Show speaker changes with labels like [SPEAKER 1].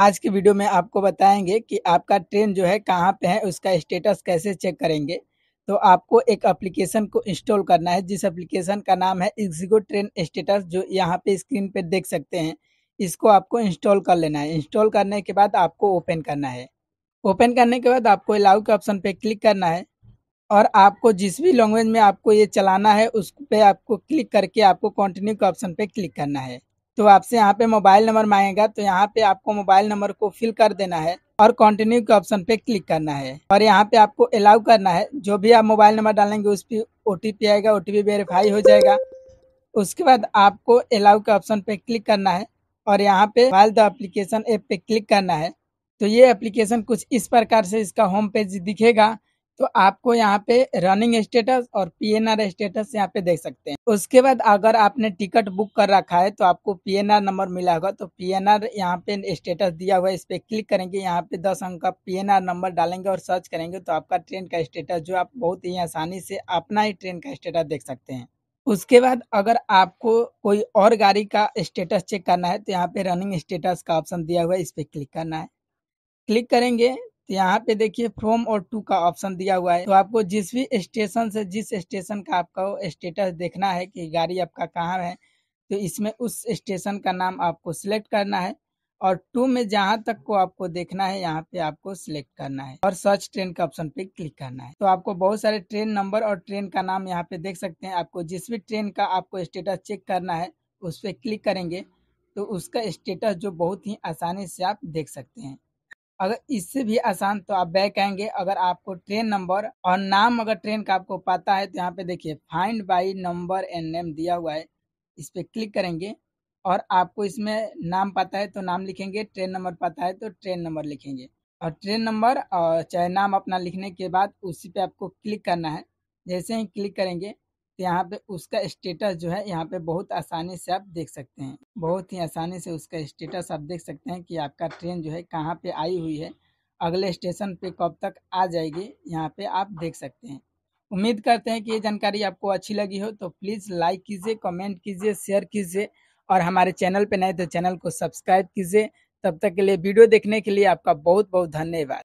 [SPEAKER 1] आज की वीडियो में आपको बताएंगे कि आपका ट्रेन जो है कहाँ पे है उसका स्टेटस कैसे चेक करेंगे तो आपको एक एप्लीकेशन को इंस्टॉल करना है जिस एप्लीकेशन का नाम है एक्जिगो ट्रेन स्टेटस जो यहाँ पे स्क्रीन पे देख सकते हैं इसको आपको इंस्टॉल कर लेना है इंस्टॉल करने के बाद आपको ओपन करना है ओपन करने के बाद आपको अलाउ के ऑप्शन पर क्लिक करना है और आपको जिस भी लैंग्वेज में आपको ये चलाना है उस पर आपको क्लिक करके आपको कंटिन्यू के ऑप्शन पर क्लिक करना है तो आपसे यहाँ पे मोबाइल नंबर मांगेगा तो यहाँ पे आपको मोबाइल नंबर को फिल कर देना है और कंटिन्यू के ऑप्शन पे क्लिक करना है और यहाँ पे आपको अलाउ करना है जो भी आप मोबाइल नंबर डालेंगे उस पर ओ आएगा ओ वेरीफाई हो जाएगा उसके बाद आपको अलाउ के ऑप्शन पे क्लिक करना है और यहाँ पे मोबाइल द एप्लीकेशन ऐप पे क्लिक करना है तो ये एप्लीकेशन कुछ इस प्रकार से इसका होम पेज दिखेगा तो आपको यहाँ पे रनिंग स्टेटस और पीएनआर स्टेटस यहाँ पे देख सकते हैं उसके बाद अगर आपने टिकट बुक कर रखा है तो आपको पीएनआर नंबर मिला होगा तो पीएनआर यहाँ पे स्टेटस दिया हुआ है इस पर क्लिक करेंगे यहाँ पे दस अंक का पीएनआर नंबर डालेंगे और सर्च करेंगे तो आपका ट्रेन का स्टेटस जो आप बहुत ही आसानी से अपना ही ट्रेन का स्टेटस देख सकते हैं उसके बाद अगर आपको कोई और गाड़ी का स्टेटस चेक करना है तो यहाँ पे रनिंग स्टेटस का ऑप्शन दिया हुआ है इस पर क्लिक करना है क्लिक करेंगे तो यहाँ पे देखिए फ्रोम और टू का ऑप्शन दिया हुआ है तो आपको जिस भी स्टेशन से जिस स्टेशन का आपका स्टेटस देखना है कि गाड़ी आपका कहाँ है तो इसमें उस स्टेशन का नाम आपको सिलेक्ट करना है और टू में जहाँ तक को आपको देखना है यहाँ पे आपको सिलेक्ट करना है और सर्च ट्रेन का ऑप्शन पे क्लिक करना है तो आपको बहुत सारे ट्रेन नंबर और ट्रेन का नाम यहाँ पे देख सकते हैं आपको जिस भी ट्रेन का आपको स्टेटस चेक करना है उस पर क्लिक करेंगे तो उसका स्टेटस जो बहुत ही आसानी से आप देख सकते हैं अगर इससे भी आसान तो आप बैक आएंगे अगर आपको ट्रेन नंबर और नाम अगर ट्रेन का आपको पता है तो यहाँ पे देखिए find by number and name दिया हुआ है इस पर क्लिक करेंगे और आपको इसमें नाम पता है तो नाम लिखेंगे ट्रेन नंबर पता है तो ट्रेन नंबर लिखेंगे और ट्रेन नंबर और चाहे नाम अपना लिखने के बाद उसी पे आपको क्लिक करना है जैसे ही क्लिक करेंगे यहाँ पे उसका स्टेटस जो है यहाँ पे बहुत आसानी से आप देख सकते हैं बहुत ही आसानी से उसका स्टेटस आप देख सकते हैं कि आपका ट्रेन जो है कहाँ पे आई हुई है अगले स्टेशन पे कब तक आ जाएगी यहाँ पे आप देख सकते हैं उम्मीद करते हैं कि ये जानकारी आपको अच्छी लगी हो तो प्लीज़ लाइक कीजिए कमेंट कीजिए शेयर कीजिए और हमारे चैनल पर नए तो चैनल को सब्सक्राइब कीजिए तब तक के लिए वीडियो देखने के लिए आपका बहुत बहुत धन्यवाद